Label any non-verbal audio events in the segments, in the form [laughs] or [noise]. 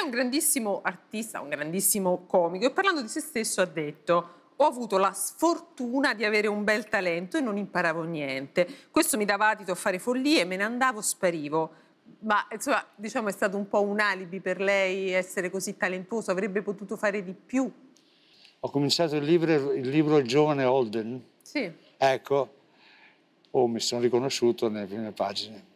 è un grandissimo artista, un grandissimo comico e parlando di se stesso ha detto ho avuto la sfortuna di avere un bel talento e non imparavo niente. Questo mi dava adito a fare follie, me ne andavo, sparivo. Ma insomma, diciamo è stato un po' un alibi per lei essere così talentuoso, avrebbe potuto fare di più. Ho cominciato il libro, il libro Giovane Holden. Sì. Ecco, oh, mi sono riconosciuto nelle prime pagine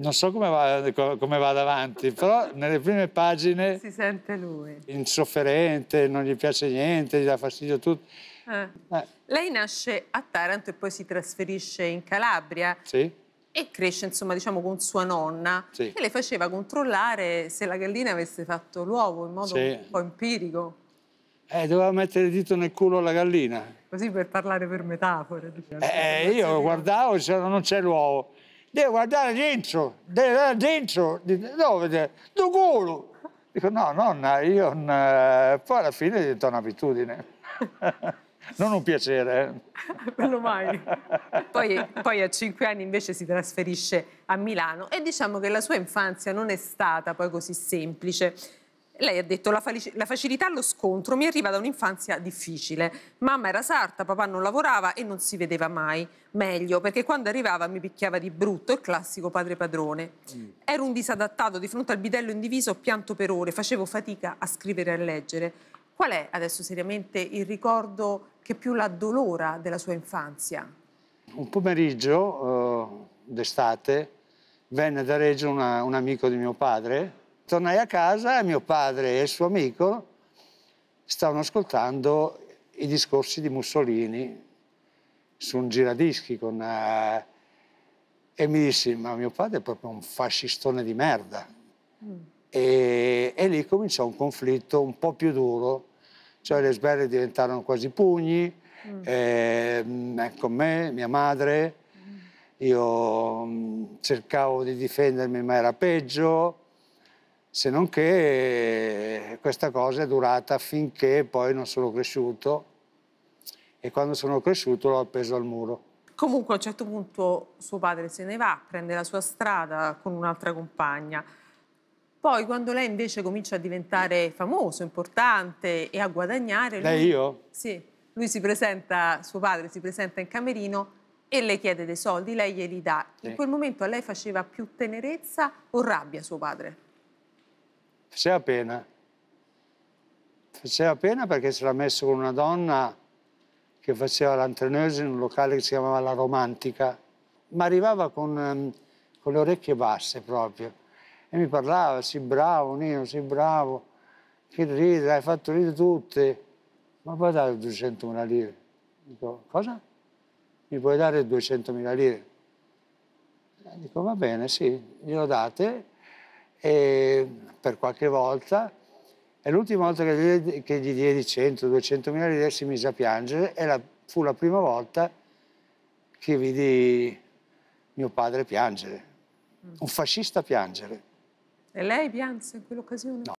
non so come va, come va davanti, però nelle prime pagine... Si sente lui. Insofferente, non gli piace niente, gli dà fastidio tutto. Ah. Eh. Lei nasce a Taranto e poi si trasferisce in Calabria. Sì. E cresce, insomma, diciamo con sua nonna, sì. che le faceva controllare se la gallina avesse fatto l'uovo in modo sì. un po' empirico. Eh, doveva mettere il dito nel culo alla gallina. Così per parlare per metafore. Diciamo. Eh, eh io guardavo, non c'è l'uovo devo guardare dentro, devo guardare dentro, dove? Do culo. Dico, no, nonna, io non... poi alla fine è diventata un'abitudine. [laughs] non un piacere. Eh. Meno mai. Poi, poi, a cinque anni invece si trasferisce a Milano e diciamo che la sua infanzia non è stata poi così semplice. Lei ha detto la, la facilità allo scontro mi arriva da un'infanzia difficile. Mamma era sarta, papà non lavorava e non si vedeva mai. Meglio, perché quando arrivava mi picchiava di brutto, il classico padre padrone. Mm. Ero un disadattato di fronte al bidello indiviso, pianto per ore, facevo fatica a scrivere e a leggere. Qual è adesso seriamente il ricordo che più la dolora della sua infanzia? Un pomeriggio eh, d'estate venne da Reggio una, un amico di mio padre Tornai a casa e mio padre e il suo amico stavano ascoltando i discorsi di Mussolini su un giradischi con... Uh, e mi dissi, ma mio padre è proprio un fascistone di merda. Mm. E, e, lì cominciò un conflitto un po' più duro, cioè le sberle diventarono quasi pugni, mm. eh, mm, con ecco, me, mia madre, mm. io mm, cercavo di difendermi ma era peggio, se non che eh, questa cosa è durata finché poi non sono cresciuto e quando sono cresciuto l'ho appeso al muro. Comunque a un certo punto suo padre se ne va, prende la sua strada con un'altra compagna. Poi quando lei invece comincia a diventare famoso, importante e a guadagnare... Lei io? Sì, lui si presenta, suo padre si presenta in camerino e le chiede dei soldi, lei glieli dà. Sì. In quel momento a lei faceva più tenerezza o rabbia suo padre? faceva pena. Faceva pena perché si era messo con una donna che faceva l'antrenese in un locale che si chiamava La Romantica, ma arrivava con, ehm, con le orecchie basse proprio e mi parlava, sì bravo Nino, sì bravo, che ridere, hai fatto ridere tutti, ma puoi dare 200.000 lire? Dico, cosa? Mi puoi dare 200.000 lire? Dico, va bene, sì, glielo date e per qualche volta e l'ultima volta che gli, che gli diedi 100-200 mila lire si mise a piangere e la, fu la prima volta che vidi mio padre piangere, un fascista piangere. E lei pianse in quell'occasione? No.